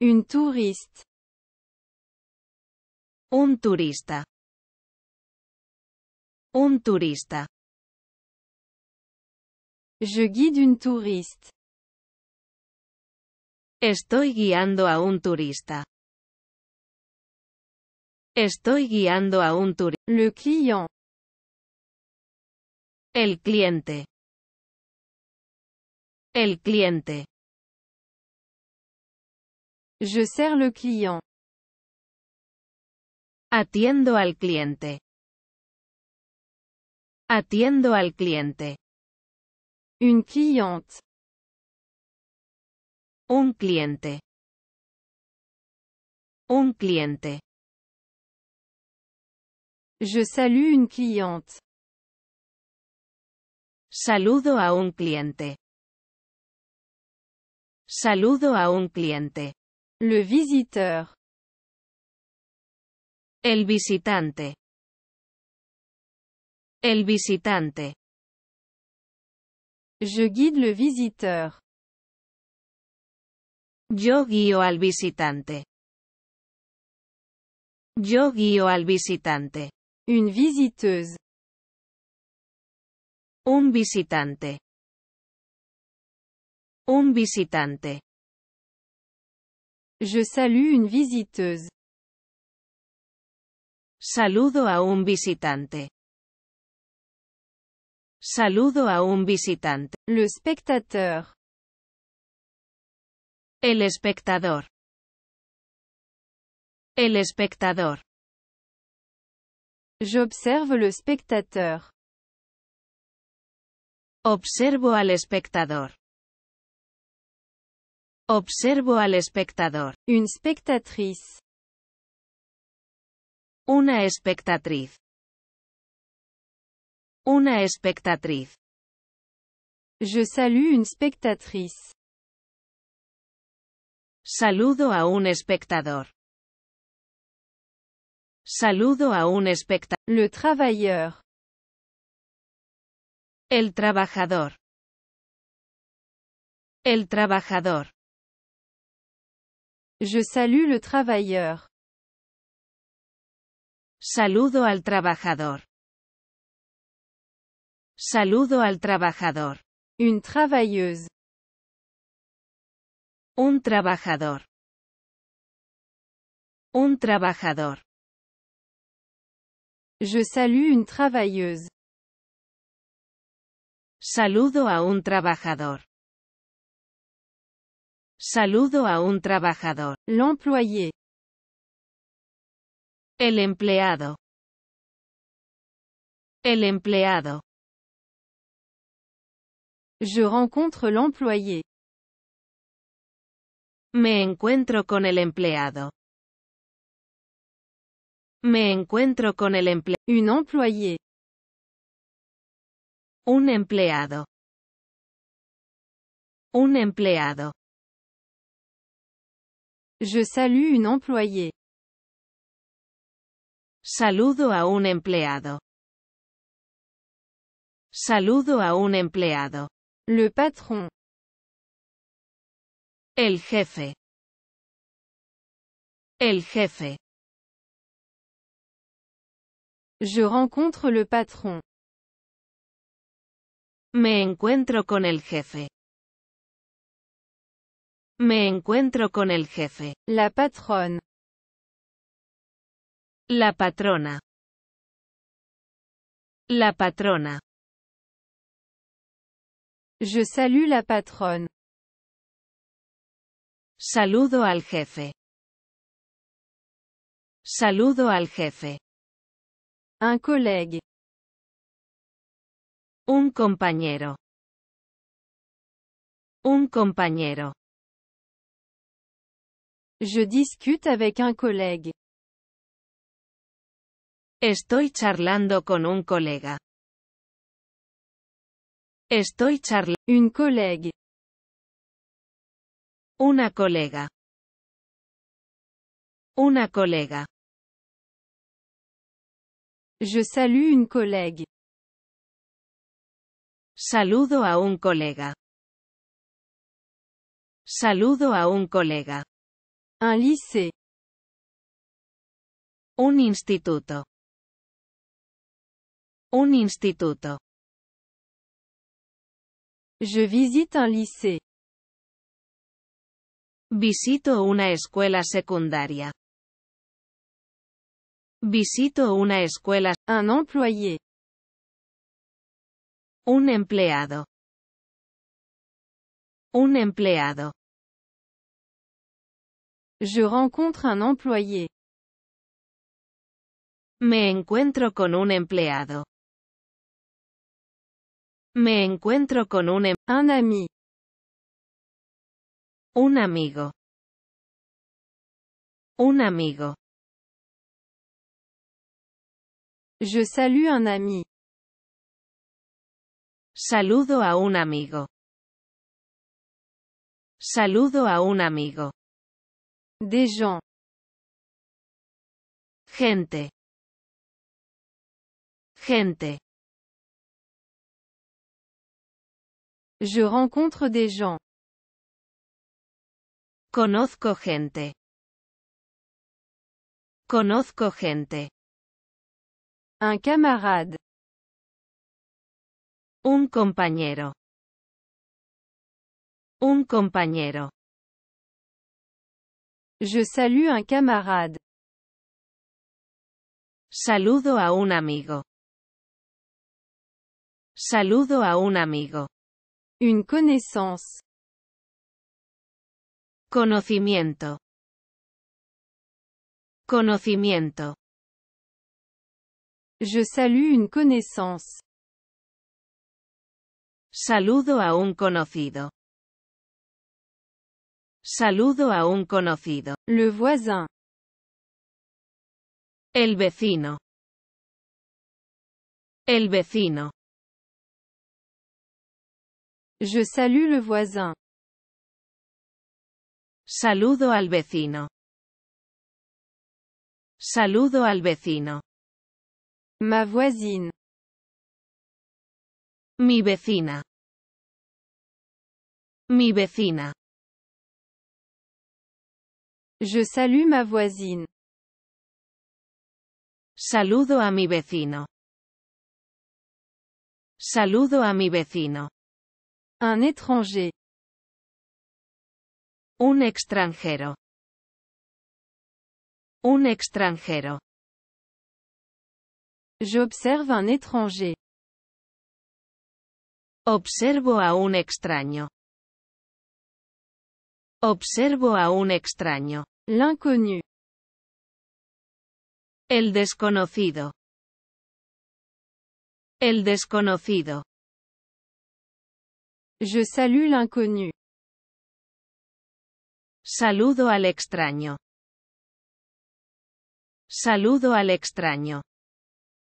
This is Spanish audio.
Un touriste. Un turista. Un turista. Je guide un touriste. Estoy guiando a un turista. Estoy guiando a un turista. Le client. El cliente. El cliente. Je sers le client. Atiendo al cliente. Atiendo al cliente. Une cliente. Un cliente. Un cliente. Je salue une cliente. Saludo a un cliente. Saludo a un cliente. Le visiteur. El visitante. El visitante. Je guide le visiteur. Yo guío al visitante. Yo guío al visitante. Une visiteuse. Un visitante. Un visitante. Je salue une visiteuse. Saludo a un visitante. Saludo a un visitante. Le spectateur. El espectador. El espectador. J'observe le spectateur. Observo al espectador. Observo al espectador. Une espectatriz, Una espectatriz. Una espectatriz. Je salue une spectatrice. Saludo a un espectador. Saludo a un espectador. Le travailleur. El trabajador. El trabajador. Je salue le travailleur. Saludo al trabajador. Saludo al trabajador. Une travailleuse. Un trabajador. Un trabajador. Je salue une travailleuse. Saludo a un trabajador. Saludo a un trabajador. L'employé. El empleado. El empleado. Je rencontre l'employé. Me encuentro con el empleado. Me encuentro con el empleado. Un employé. Un empleado. Un empleado. Je salue une employée. Saludo a un empleado. Saludo a un empleado. Le patron. El jefe. El jefe. Je rencontre le patron. Me encuentro con el jefe. Me encuentro con el jefe. La patrona. La patrona. La patrona. Je salue la patronne. Saludo al jefe. Saludo al jefe. Un collègue. Un compañero. Un compañero. Je discute avec un collègue. Estoy charlando con un colega. Estoy charlando. un collègue. Una colega. Una colega. Je salue une collègue. Saludo a un colega. Saludo a un colega. Un Un instituto. Un instituto. Je visite un lycée. Visito una escuela secundaria. Visito una escuela. Un employé. Un empleado. Un empleado. Je rencontre un employé. Me encuentro con un empleado. Me encuentro con un em un Un amigo. Un amigo. Je salue un ami. Saludo a un amigo. Saludo a un amigo. Des Gente. Gente. Je rencontre des gens. Conozco gente. Conozco gente. Un camarade. Un compañero. Un compañero. Je salue un camarade. Saludo a un amigo. Saludo a un amigo. Une connaissance. Conocimiento. Conocimiento. Je salue une connaissance. Saludo a un conocido. Saludo a un conocido. Le voisin. El vecino. El vecino. Je salue le voisin. Saludo al vecino. Saludo al vecino. Ma voisine. Mi vecina. Mi vecina. Je salue ma voisine. Saludo a mi vecino. Saludo a mi vecino. Un étranger. Un extranjero. Un extranjero. J'observe un étranger. Observo a un extraño. Observo a un extraño. L'inconnu. El desconocido. El desconocido. Je salue l'inconnu. Saludo al extraño. Saludo al extraño.